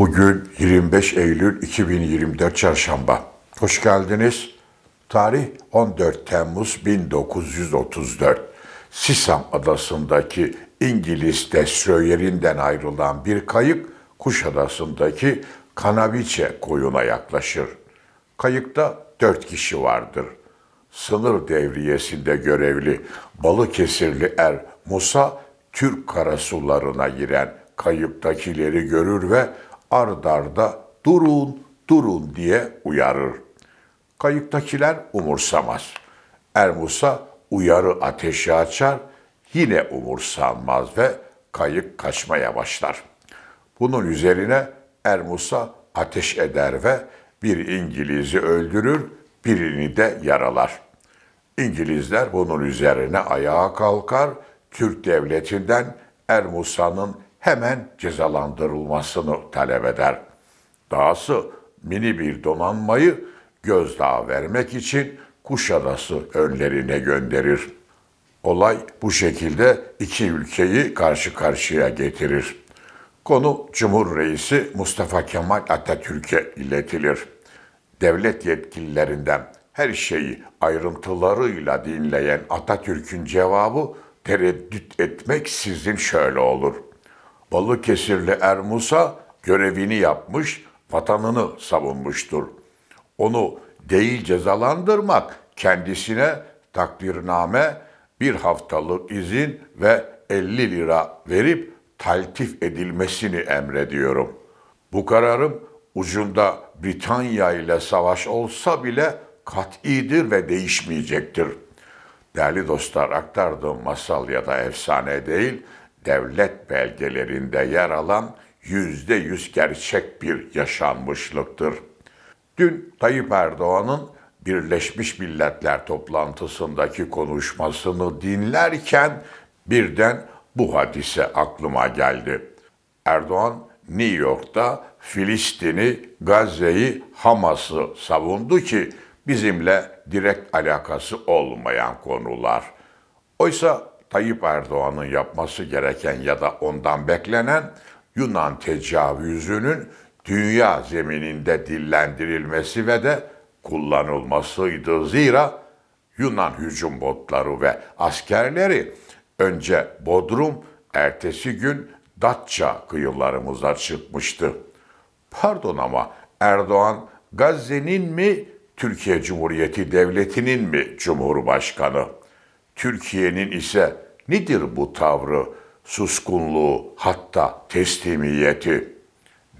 Bugün 25 Eylül 2024 Çarşamba. Hoş geldiniz. Tarih 14 Temmuz 1934. Sisam adasındaki İngiliz destroyerinden ayrılan bir kayık Kuşadası'ndaki Kanaviçe koyuna yaklaşır. Kayıkta dört kişi vardır. Sınır devriyesinde görevli Balıkesirli er Musa Türk karasularına giren kayıktakileri görür ve ard arda durun durun diye uyarır. Kayıktakiler umursamaz. Ermusa uyarı ateşe açar, yine umursanmaz ve kayık kaçmaya başlar. Bunun üzerine Ermusa ateş eder ve bir İngiliz'i öldürür, birini de yaralar. İngilizler bunun üzerine ayağa kalkar, Türk devletinden Ermusa'nın hemen cezalandırılmasını talep eder. Dahası mini bir donanmayı gözdağı vermek için Kuşadası önlerine gönderir. Olay bu şekilde iki ülkeyi karşı karşıya getirir. Konu Cumhur Reisi Mustafa Kemal Atatürk'e iletilir. Devlet yetkililerinden her şeyi ayrıntılarıyla dinleyen Atatürk'ün cevabı tereddüt etmek sizin şöyle olur.'' Balıkesirli Ermusa görevini yapmış, vatanını savunmuştur. Onu değil cezalandırmak, kendisine takdirname, bir haftalık izin ve 50 lira verip taltif edilmesini emrediyorum. Bu kararım ucunda Britanya ile savaş olsa bile kat'idir ve değişmeyecektir. Değerli dostlar aktardığım masal ya da efsane değil, devlet belgelerinde yer alan yüzde yüz gerçek bir yaşanmışlıktır. Dün Tayyip Erdoğan'ın Birleşmiş Milletler toplantısındaki konuşmasını dinlerken birden bu hadise aklıma geldi. Erdoğan New York'ta Filistin'i, Gazze'yi, Hamas'ı savundu ki bizimle direkt alakası olmayan konular. Oysa Tayyip Erdoğan'ın yapması gereken ya da ondan beklenen Yunan tecavüzünün dünya zemininde dillendirilmesi ve de kullanılmasıydı. Zira Yunan hücum botları ve askerleri önce Bodrum, ertesi gün Datça kıyılarımıza çıkmıştı. Pardon ama Erdoğan Gazze'nin mi Türkiye Cumhuriyeti Devleti'nin mi Cumhurbaşkanı? Türkiye'nin ise nedir bu tavrı, suskunluğu, hatta teslimiyeti?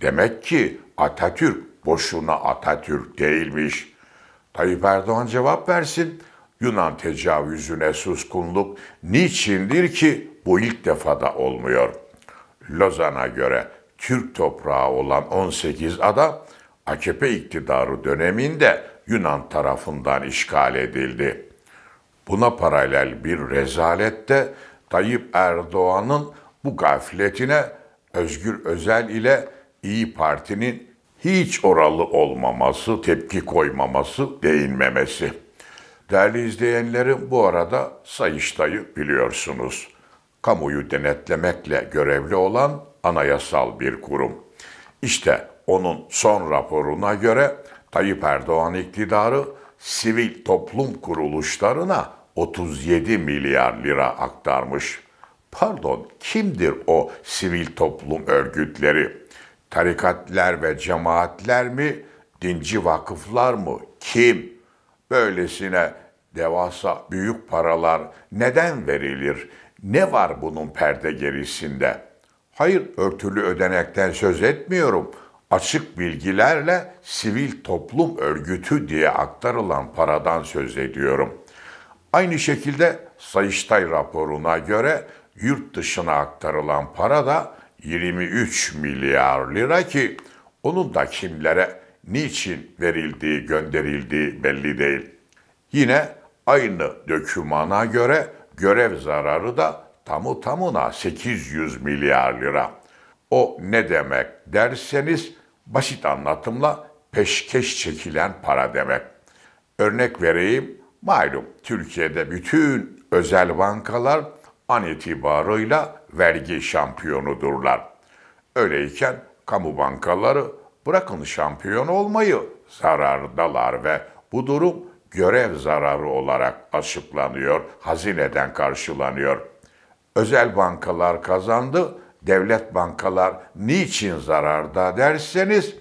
Demek ki Atatürk boşuna Atatürk değilmiş. Tayyip Erdoğan cevap versin. Yunan tecavüzüne suskunluk niçindir ki bu ilk defada olmuyor. Lozan'a göre Türk toprağı olan 18 ada AKP iktidarı döneminde Yunan tarafından işgal edildi. Buna paralel bir rezalette Tayyip Erdoğan'ın bu gafletine Özgür Özel ile İyi Parti'nin hiç oralı olmaması, tepki koymaması, değinmemesi. Değerli izleyenlerim bu arada Sayıştay'ı biliyorsunuz. Kamuyu denetlemekle görevli olan anayasal bir kurum. İşte onun son raporuna göre Tayyip Erdoğan iktidarı sivil toplum kuruluşlarına 37 milyar lira aktarmış. Pardon, kimdir o sivil toplum örgütleri? Tarikatler ve cemaatler mi? Dinci vakıflar mı? Kim? Böylesine devasa büyük paralar neden verilir? Ne var bunun perde gerisinde? Hayır, örtülü ödenekten söz etmiyorum. Açık bilgilerle sivil toplum örgütü diye aktarılan paradan söz ediyorum. Aynı şekilde Sayıştay raporuna göre yurt dışına aktarılan para da 23 milyar lira ki onun da kimlere niçin verildiği, gönderildiği belli değil. Yine aynı dökümana göre görev zararı da tamı tamına 800 milyar lira. O ne demek derseniz basit anlatımla peşkeş çekilen para demek. Örnek vereyim Malum Türkiye'de bütün özel bankalar an itibarıyla vergi şampiyonudurlar. Öyleyken kamu bankaları bırakın şampiyon olmayı zarardalar ve bu durum görev zararı olarak açıklanıyor, hazineden karşılanıyor. Özel bankalar kazandı, devlet bankalar niçin zararda derseniz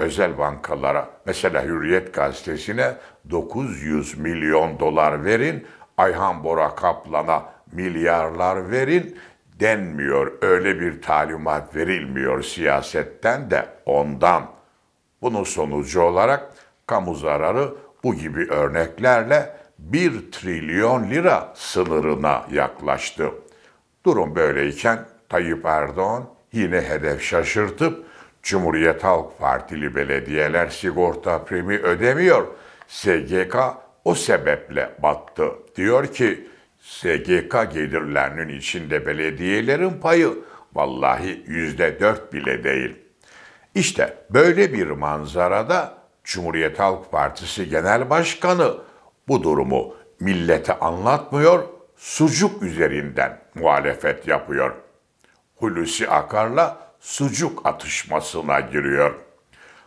özel bankalara, mesela Hürriyet Gazetesi'ne 900 milyon dolar verin, Ayhan Bora Kaplan'a milyarlar verin denmiyor. Öyle bir talimat verilmiyor siyasetten de ondan. Bunun sonucu olarak kamu zararı bu gibi örneklerle 1 trilyon lira sınırına yaklaştı. Durum böyleyken Tayyip Erdoğan yine hedef şaşırtıp Cumhuriyet Halk Partili belediyeler sigorta primi ödemiyor. SGK o sebeple battı. Diyor ki SGK gelirlerinin içinde belediyelerin payı vallahi yüzde dört bile değil. İşte böyle bir manzarada Cumhuriyet Halk Partisi Genel Başkanı bu durumu millete anlatmıyor, sucuk üzerinden muhalefet yapıyor. Hulusi Akar'la sucuk atışmasına giriyor.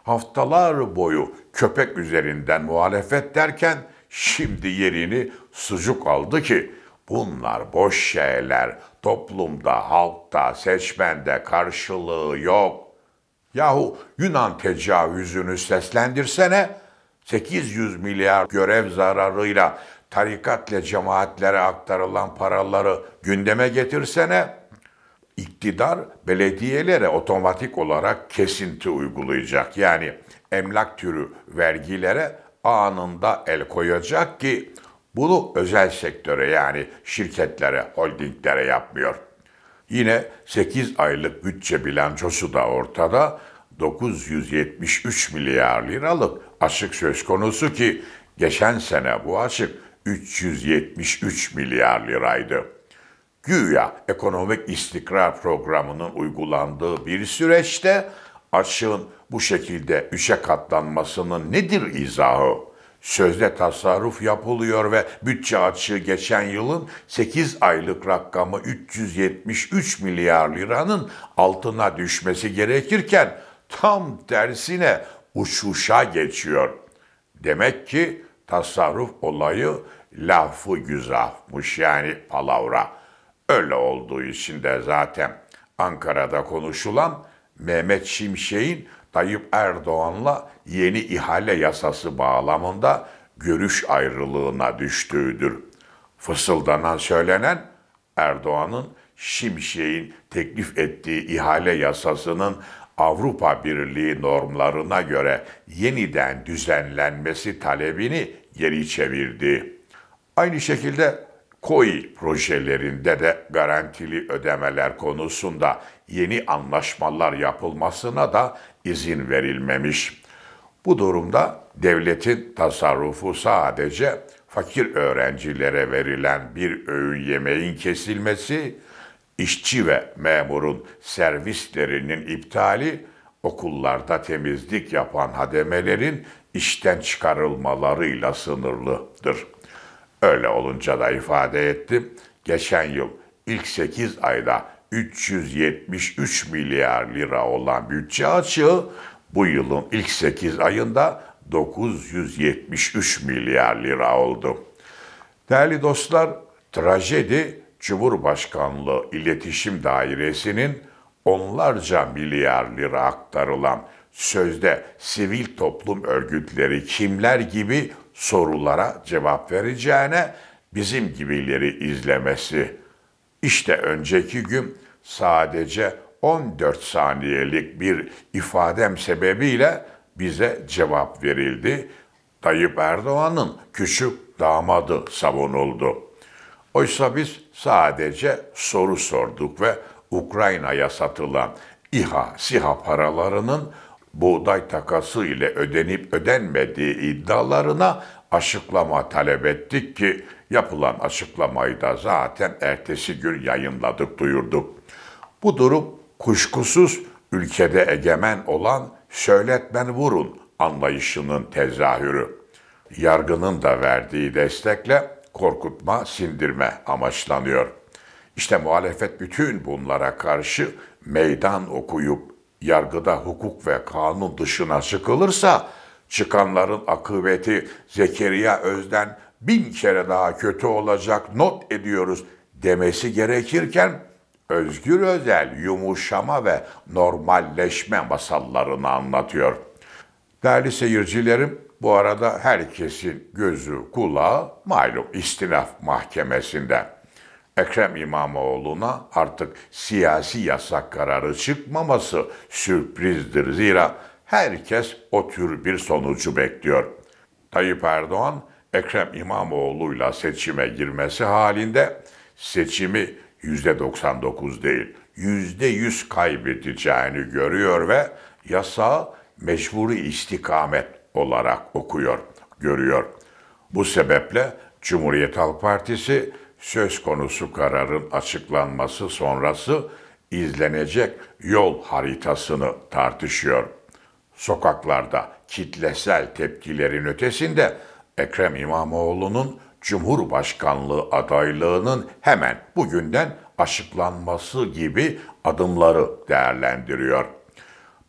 Haftalar boyu köpek üzerinden muhalefet derken şimdi yerini sucuk aldı ki bunlar boş şeyler. Toplumda, halkta, seçmende karşılığı yok. Yahu Yunan tecavüzünü seslendirsene 800 milyar görev zararıyla tarikatla cemaatlere aktarılan paraları gündeme getirsene iktidar belediyelere otomatik olarak kesinti uygulayacak. Yani emlak türü vergilere anında el koyacak ki bunu özel sektöre yani şirketlere, holdinglere yapmıyor. Yine 8 aylık bütçe bilançosu da ortada 973 milyar liralık açık söz konusu ki geçen sene bu açık 373 milyar liraydı. Güya ekonomik istikrar programının uygulandığı bir süreçte açığın bu şekilde üçe katlanmasının nedir izahı? Sözde tasarruf yapılıyor ve bütçe açığı geçen yılın 8 aylık rakamı 373 milyar liranın altına düşmesi gerekirken tam tersine uçuşa geçiyor. Demek ki tasarruf olayı lafı güzafmış yani palavra.'' Öyle olduğu için de zaten Ankara'da konuşulan Mehmet Şimşek'in Tayyip Erdoğan'la yeni ihale yasası bağlamında görüş ayrılığına düştüğüdür. Fısıldanan söylenen Erdoğan'ın Şimşek'in teklif ettiği ihale yasasının Avrupa Birliği normlarına göre yeniden düzenlenmesi talebini geri çevirdi. Aynı şekilde COI projelerinde de garantili ödemeler konusunda yeni anlaşmalar yapılmasına da izin verilmemiş. Bu durumda devletin tasarrufu sadece fakir öğrencilere verilen bir öğün yemeğin kesilmesi, işçi ve memurun servislerinin iptali, okullarda temizlik yapan hademelerin işten çıkarılmalarıyla sınırlıdır. Öyle olunca da ifade ettim. Geçen yıl ilk 8 ayda 373 milyar lira olan bütçe açığı bu yılın ilk 8 ayında 973 milyar lira oldu. Değerli dostlar, trajedi Cumhurbaşkanlığı İletişim Dairesi'nin onlarca milyar lira aktarılan sözde sivil toplum örgütleri kimler gibi sorulara cevap vereceğine bizim gibileri izlemesi. İşte önceki gün sadece 14 saniyelik bir ifadem sebebiyle bize cevap verildi. Tayyip Erdoğan'ın küçük damadı savunuldu. Oysa biz sadece soru sorduk ve Ukrayna'ya satılan İHA, SİHA paralarının buğday takası ile ödenip ödenmediği iddialarına açıklama talep ettik ki yapılan açıklamayı da zaten ertesi gün yayınladık, duyurduk. Bu durum kuşkusuz ülkede egemen olan söyletmen vurun anlayışının tezahürü. Yargının da verdiği destekle korkutma, sindirme amaçlanıyor. İşte muhalefet bütün bunlara karşı meydan okuyup yargıda hukuk ve kanun dışına çıkılırsa çıkanların akıbeti Zekeriya Özden bin kere daha kötü olacak not ediyoruz demesi gerekirken Özgür Özel yumuşama ve normalleşme masallarını anlatıyor. Değerli seyircilerim, bu arada herkesin gözü kulağı malum istinaf mahkemesinde. Ekrem İmamoğlu'na artık siyasi yasak kararı çıkmaması sürprizdir. Zira herkes o tür bir sonucu bekliyor. Tayyip Erdoğan, Ekrem İmamoğlu'yla seçime girmesi halinde seçimi %99 değil, %100 kaybedeceğini görüyor ve yasağı mecburi istikamet olarak okuyor, görüyor. Bu sebeple Cumhuriyet Halk Partisi söz konusu kararın açıklanması sonrası izlenecek yol haritasını tartışıyor. Sokaklarda kitlesel tepkilerin ötesinde Ekrem İmamoğlu'nun Cumhurbaşkanlığı adaylığının hemen bugünden açıklanması gibi adımları değerlendiriyor.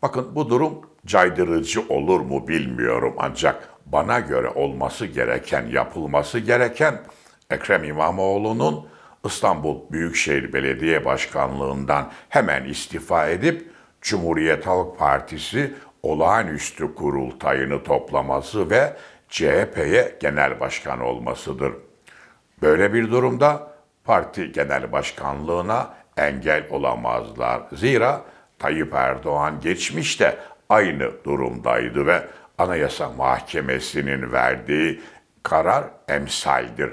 Bakın bu durum caydırıcı olur mu bilmiyorum ancak bana göre olması gereken, yapılması gereken Ekrem İmamoğlu'nun İstanbul Büyükşehir Belediye Başkanlığından hemen istifa edip Cumhuriyet Halk Partisi olağanüstü kurultayını toplaması ve CHP'ye genel başkan olmasıdır. Böyle bir durumda parti genel başkanlığına engel olamazlar. Zira Tayyip Erdoğan geçmişte aynı durumdaydı ve Anayasa Mahkemesi'nin verdiği karar emsaldir.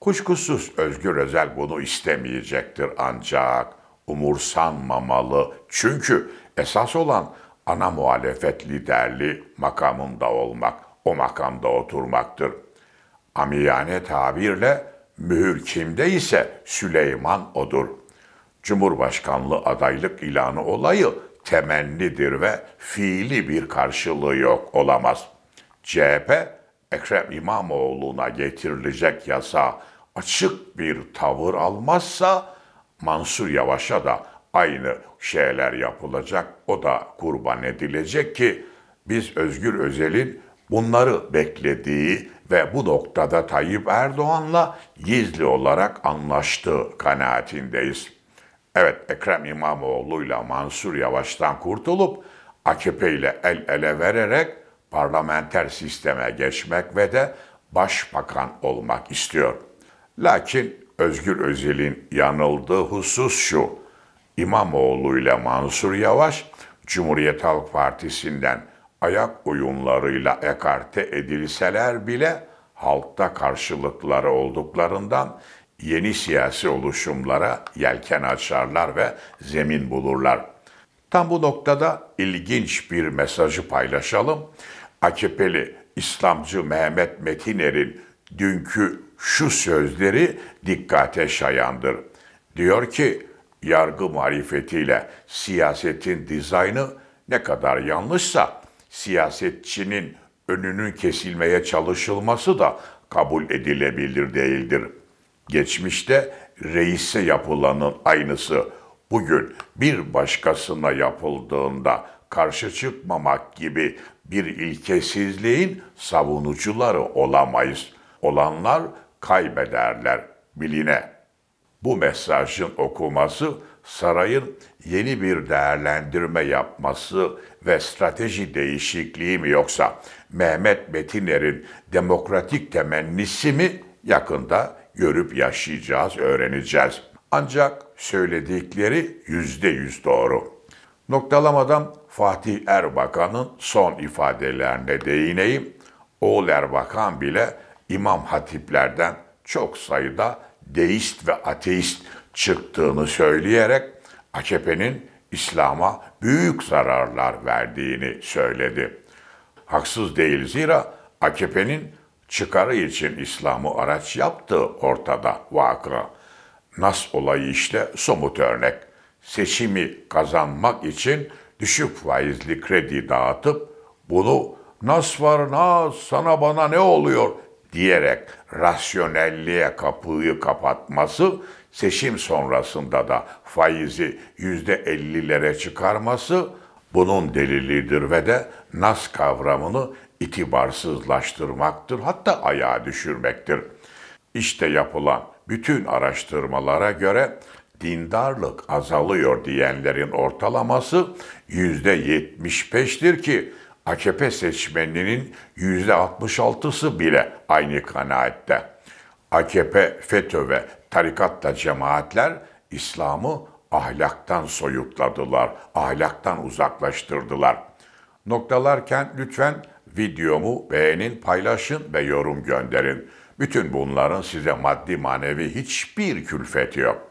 Kuşkusuz Özgür Özel bunu istemeyecektir ancak umursanmamalı. Çünkü esas olan ana muhalefet liderli makamında olmak, o makamda oturmaktır. Amiyane tabirle mühür kimde ise Süleyman odur. Cumhurbaşkanlığı adaylık ilanı olayı temennidir ve fiili bir karşılığı yok olamaz. CHP Ekrem İmamoğlu'na getirilecek yasa açık bir tavır almazsa Mansur Yavaş'a da aynı şeyler yapılacak. O da kurban edilecek ki biz Özgür Özel'in bunları beklediği ve bu noktada Tayyip Erdoğan'la gizli olarak anlaştığı kanaatindeyiz. Evet Ekrem İmamoğlu ile Mansur Yavaş'tan kurtulup AKP ile el ele vererek parlamenter sisteme geçmek ve de başbakan olmak istiyor. Lakin Özgür Özel'in yanıldığı husus şu. İmamoğlu ile Mansur Yavaş Cumhuriyet Halk Partisi'nden ayak oyunlarıyla ekarte edilseler bile halkta karşılıkları olduklarından yeni siyasi oluşumlara yelken açarlar ve zemin bulurlar. Tam bu noktada ilginç bir mesajı paylaşalım. AKP'li İslamcı Mehmet Metiner'in dünkü şu sözleri dikkate şayandır. Diyor ki, yargı marifetiyle siyasetin dizaynı ne kadar yanlışsa siyasetçinin önünün kesilmeye çalışılması da kabul edilebilir değildir. Geçmişte reise yapılanın aynısı bugün bir başkasına yapıldığında karşı çıkmamak gibi bir ilkesizliğin savunucuları olamayız. Olanlar kaybederler biline. Bu mesajın okuması sarayın yeni bir değerlendirme yapması ve strateji değişikliği mi yoksa Mehmet Betiner'in demokratik temennisi mi yakında görüp yaşayacağız, öğreneceğiz. Ancak söyledikleri yüzde yüz doğru. Noktalamadan Fatih Erbakan'ın son ifadelerine değineyim. Oğul Erbakan bile İmam Hatiplerden çok sayıda deist ve ateist çıktığını söyleyerek AKP'nin İslam'a büyük zararlar verdiğini söyledi. Haksız değil zira AKP'nin çıkarı için İslam'ı araç yaptığı ortada vakıa. Nas olayı işte somut örnek. Seçimi kazanmak için düşük faizli kredi dağıtıp bunu nas var nas sana bana ne oluyor diyerek rasyonelliğe kapıyı kapatması, seçim sonrasında da faizi yüzde ellilere çıkarması bunun delilidir ve de nas kavramını itibarsızlaştırmaktır, hatta ayağa düşürmektir. İşte yapılan bütün araştırmalara göre dindarlık azalıyor diyenlerin ortalaması yüzde %75'tir ki AKP seçmeninin yüzde %66'sı bile aynı kanaatte. AKP, FETÖ ve tarikatla cemaatler İslam'ı ahlaktan soyutladılar, ahlaktan uzaklaştırdılar. Noktalarken lütfen videomu beğenin, paylaşın ve yorum gönderin. Bütün bunların size maddi manevi hiçbir külfeti yok.